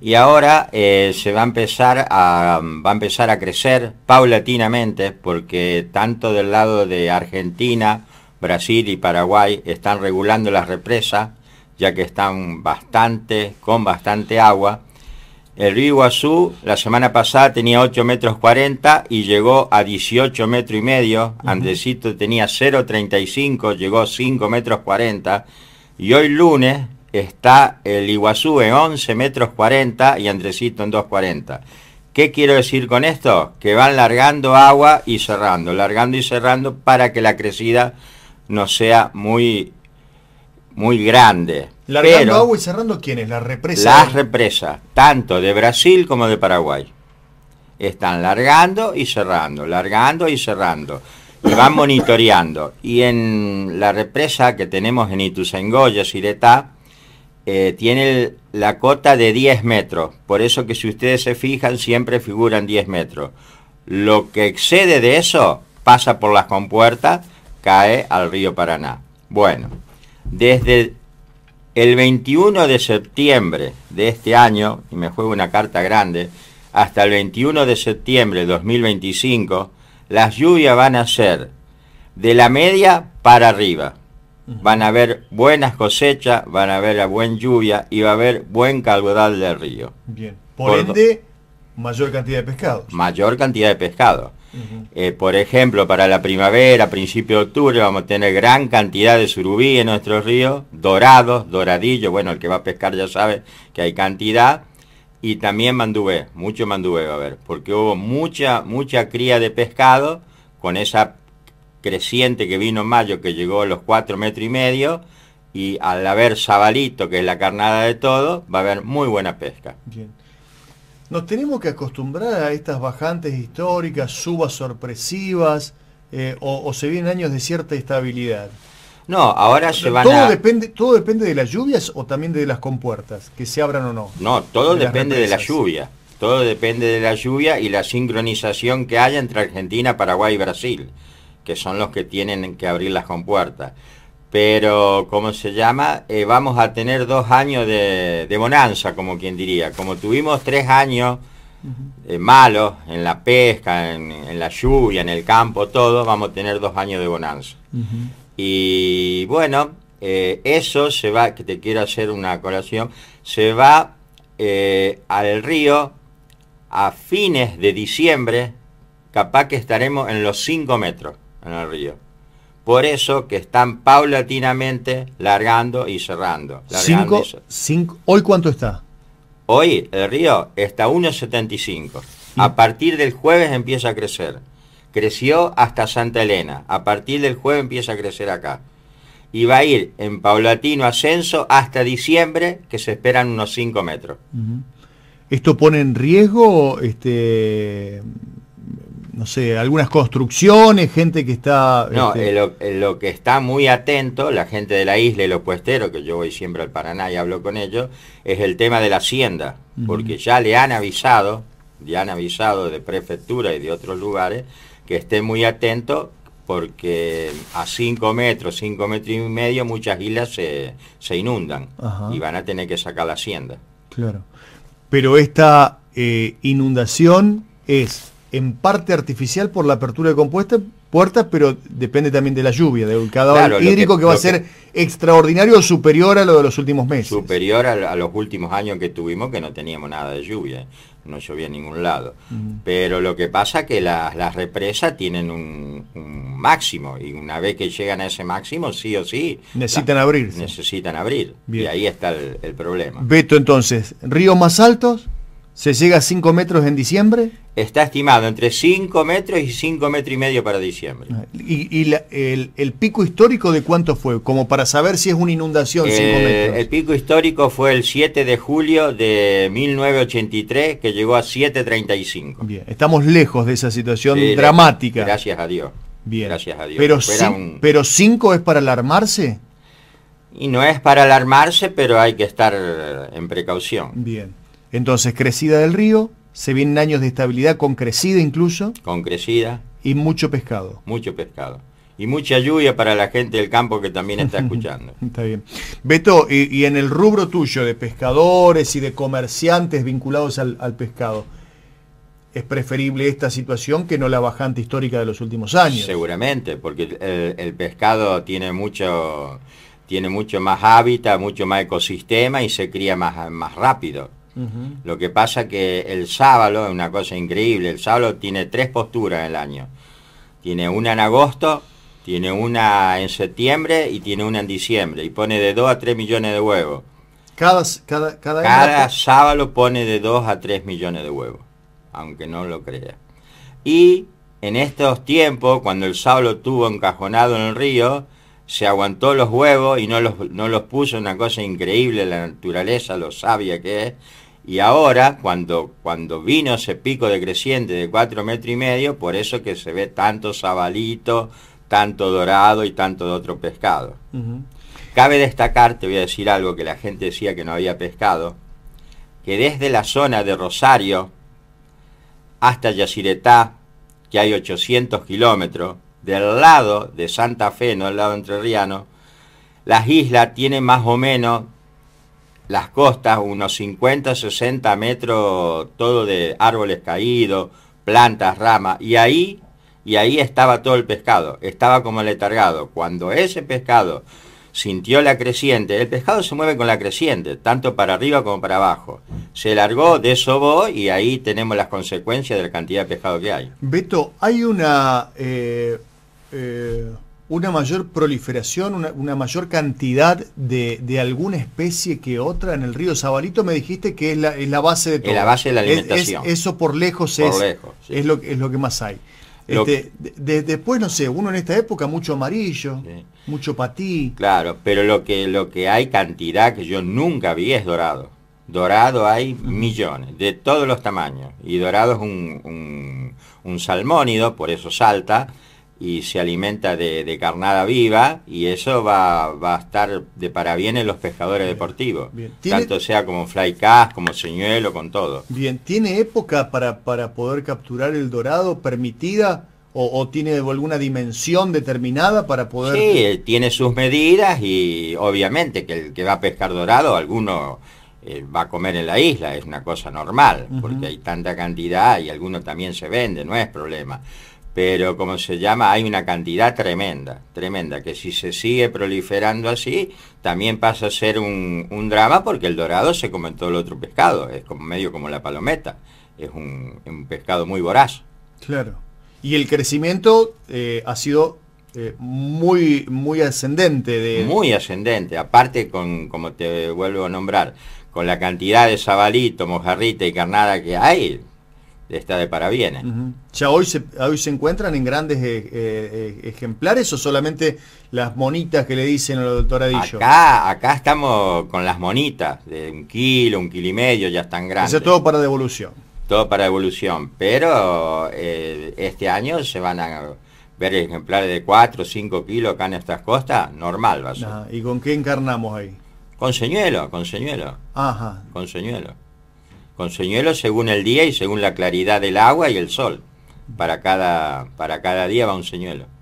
y ahora eh, se va a empezar a a empezar a crecer paulatinamente porque tanto del lado de Argentina, Brasil y Paraguay están regulando las represas ya que están bastante con bastante agua. El río Iguazú la semana pasada tenía 8 metros 40 y llegó a 18 metros y medio. Uh tenía 0,35, llegó a 5 metros 40. Y hoy lunes está el Iguazú en 11 metros 40 y Andresito en 240. ¿Qué quiero decir con esto? Que van largando agua y cerrando, largando y cerrando para que la crecida no sea muy, muy grande. ¿Largando agua y cerrando quiénes? Las represas. Las represas, tanto de Brasil como de Paraguay. Están largando y cerrando, largando y cerrando. Y van monitoreando. Y en la represa que tenemos en Ituzaingó, Yacyretá, eh, tiene la cota de 10 metros. Por eso que si ustedes se fijan, siempre figuran 10 metros. Lo que excede de eso pasa por las compuertas, cae al río Paraná. Bueno, desde el 21 de septiembre de este año, y me juego una carta grande, hasta el 21 de septiembre de 2025, las lluvias van a ser de la media para arriba van a haber buenas cosechas, van a haber buena lluvia y va a haber buen caudal del río. Bien. Por, ende, mayor cantidad de pescados. Mayor cantidad de pescado. Eh, por ejemplo, para la primavera, principio de octubre, vamos a tener gran cantidad de surubí en nuestros ríos, dorados, doradillos, bueno, el que va a pescar ya sabe que hay cantidad, y también manduve mucho mandubé va a haber, porque hubo mucha, mucha cría de pescado con esa creciente que vino en mayo, que llegó a los 4 metros y medio, y al haber sabalito, que es la carnada de todo, va a haber muy buena pesca. Bien. Nos tenemos que acostumbrar a estas bajantes históricas, subas sorpresivas, eh, o, se vienen años de cierta estabilidad. No, ahora se van todo a... Depende, ¿Todo depende de las lluvias o también de las compuertas, que se abran o no? No, todo depende de la lluvia. Todo depende de la lluvia y la sincronización que haya entre Argentina, Paraguay y Brasil que son los que tienen que abrir las compuertas. Pero, ¿cómo se llama? Eh, vamos a tener dos años de, bonanza, como quien diría. Como tuvimos tres años eh, malos en la pesca, en, la lluvia, en el campo, todo, vamos a tener dos años de bonanza. Y bueno, eh, eso se va, que te quiero hacer una colación, se va al río a fines de diciembre, capaz que estaremos en los cinco metros en el río. Por eso que están paulatinamente largando y cerrando. cinco, ¿Hoy cuánto está? Hoy el río está 1,75. A partir del jueves empieza a crecer. Creció hasta Santa Elena. A partir del jueves empieza a crecer acá. Y va a ir en paulatino ascenso hasta diciembre, que se esperan unos 5 metros. ¿Esto pone en riesgo este, no sé, algunas construcciones, gente que está... No, este, lo, que está muy atento, la gente de la isla y los puesteros, que yo voy siempre al Paraná y hablo con ellos, es el tema de la hacienda, porque ya le han avisado, le han avisado de prefectura y de otros lugares, que esté muy atento porque a 5 metros, 5 metros y medio muchas islas se, inundan y van a tener que sacar la hacienda. Claro. Pero esta eh, inundación es en parte artificial por la apertura de compuestas, puertas, pero depende también de la lluvia, de cada claro, hídrico que, va a ser extraordinario o superior a lo de los últimos meses. Superior a, los últimos años que tuvimos que no teníamos nada de lluvia, no llovía en ningún lado. Pero lo que pasa es que las, represas tienen un, máximo y una vez que llegan a ese máximo, sí o sí. Necesitan abrir. Necesitan abrir. Y ahí está el, el problema. Beto, entonces, ríos más altos, se llega a 5 metros en diciembre está estimado entre 5 metros y 5 metros y medio para diciembre. ¿Y, el, pico histórico de cuánto fue? Como para saber si es una inundación. 5 eh, metros. El pico histórico fue el 7 de julio de 1983, que llegó a 7.35. Bien, estamos lejos de esa situación dramática. Gracias a Dios. Bien. Gracias a Dios. Pero, 5 pero cinco es para alarmarse. Y no es para alarmarse, pero hay que estar en precaución. Bien. Entonces, crecida del río, se vienen años de estabilidad con crecida incluso. Con crecida. Y mucho pescado. Mucho pescado. Y mucha lluvia para la gente del campo que también está escuchando. está bien. Beto, y, en el rubro tuyo de pescadores y de comerciantes vinculados al, pescado, es preferible esta situación que no la bajante histórica de los últimos años. Seguramente, porque el, pescado tiene mucho, tiene mucho más hábitat, mucho más ecosistema y se cría más, más rápido. Lo que pasa que el sábalo es una cosa increíble. El sábalo tiene tres posturas en el año. Tiene una en agosto, tiene una en septiembre y tiene una en diciembre. Y pone de 2 a 3 millones de huevos. Cada, cada, cada, sábalo pone de 2 a 3 millones de huevos, aunque no lo crea. Y en estos tiempos, cuando el sábalo tuvo encajonado en el río, se aguantó los huevos y no los, no los puso, una cosa increíble, la naturaleza lo sabia que es, y ahora, cuando, cuando vino ese pico decreciente de 4 metros y medio, por eso que se ve tanto sabalito, tanto dorado y tanto de otro pescado. Cabe destacar, te voy a decir algo que la gente decía que no había pescado, que desde la zona de Rosario hasta Yaciretá, que hay 800 kilómetros, del lado de Santa Fe, no del lado entrerriano, las islas tienen más o menos las costas, unos 50, 60 metros, todo de árboles caídos, plantas, ramas, y ahí, y ahí estaba todo el pescado, estaba como letargado. Cuando ese pescado sintió la creciente, el pescado se mueve con la creciente, tanto para arriba como para abajo. Se largó, desobó y ahí tenemos las consecuencias de la cantidad de pescado que hay. Beto, hay una... Eh, eh, una mayor proliferación, una, mayor cantidad de, de, alguna especie que otra en el río Sabalito, me dijiste que es la, base de todo. Es la base de la alimentación. eso por lejos, es, lo, es lo que más hay. Este, después, no sé, uno en esta época mucho amarillo, mucho patí. Claro, pero lo que, lo que hay cantidad que yo nunca vi es dorado. Dorado hay millones, de todos los tamaños. Y dorado es un, un salmónido, por eso salta y se alimenta de, de, carnada viva y eso va, a estar de para bien en los pescadores deportivos, tanto sea como fly cast, como señuelo, con todo. Bien, ¿tiene época para, para poder capturar el dorado permitida? O, tiene alguna dimensión determinada para poder... Sí, tiene sus medidas y obviamente que el que va a pescar dorado, alguno eh, va a comer en la isla, es una cosa normal, porque hay tanta cantidad y alguno también se vende, no es problema pero como se llama, hay una cantidad tremenda, tremenda, que si se sigue proliferando así, también pasa a ser un, drama porque el dorado se come todo el otro pescado, es como medio como la palometa, es un, pescado muy voraz. Claro. Y el crecimiento eh, ha sido eh, muy, muy ascendente. De... Muy ascendente, aparte con, como te vuelvo a nombrar, con la cantidad de sabalito, mojarrita y carnada que hay, está de parabienes. ¿Ya hoy se, hoy se encuentran en grandes eh, eh, eh, ejemplares o solamente las monitas que le dicen a doctor doctora Acá, acá estamos con las monitas, de un kilo, un kilo y medio, ya están grandes. Eso todo para devolución. Todo para devolución, pero este año se van a ver ejemplares de 4 o 5 kilos acá en estas costas, normal va a ser. ¿Y con qué encarnamos ahí? Con señuelo, con señuelo. Ajá. Con señuelo con señuelos según el día y según la claridad del agua y el sol. Para cada, para cada día va un señuelo.